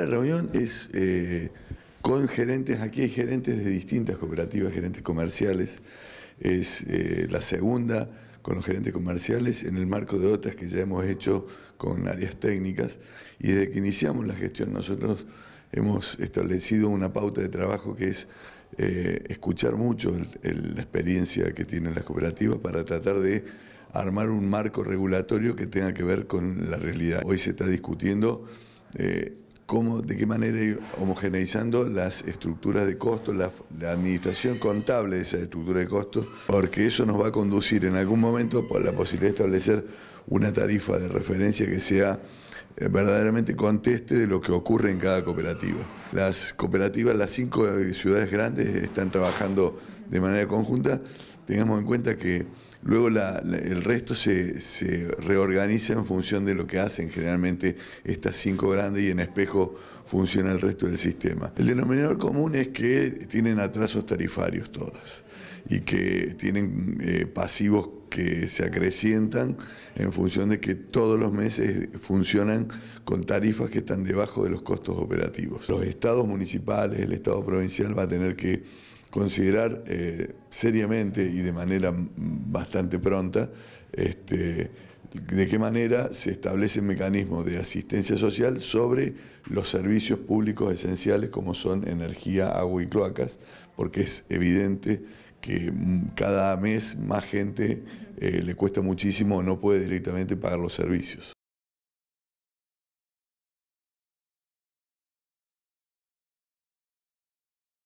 La reunión es eh, con gerentes, aquí hay gerentes de distintas cooperativas, gerentes comerciales, es eh, la segunda con los gerentes comerciales en el marco de otras que ya hemos hecho con áreas técnicas y desde que iniciamos la gestión nosotros hemos establecido una pauta de trabajo que es eh, escuchar mucho la experiencia que tienen las cooperativas para tratar de armar un marco regulatorio que tenga que ver con la realidad. Hoy se está discutiendo de qué manera ir homogeneizando las estructuras de costos, la, administración contable de esa estructura de costos, porque eso nos va a conducir en algún momento por la posibilidad de establecer una tarifa de referencia que sea eh, verdaderamente conteste de lo que ocurre en cada cooperativa. Las cooperativas, las cinco eh, ciudades grandes están trabajando de manera conjunta, tengamos en cuenta que luego el resto se, reorganiza en función de lo que hacen generalmente estas cinco grandes y en espejo funciona el resto del sistema. El denominador común es que tienen atrasos tarifarios todas y que tienen eh, pasivos que se acrecientan en función de que todos los meses funcionan con tarifas que están debajo de los costos operativos. Los estados municipales, el estado provincial va a tener que considerar eh, seriamente y de manera bastante pronta este, de qué manera se establecen mecanismos de asistencia social sobre los servicios públicos esenciales como son energía, agua y cloacas, porque es evidente que mm, cada mes más gente eh, le cuesta muchísimo, no puede directamente pagar los servicios.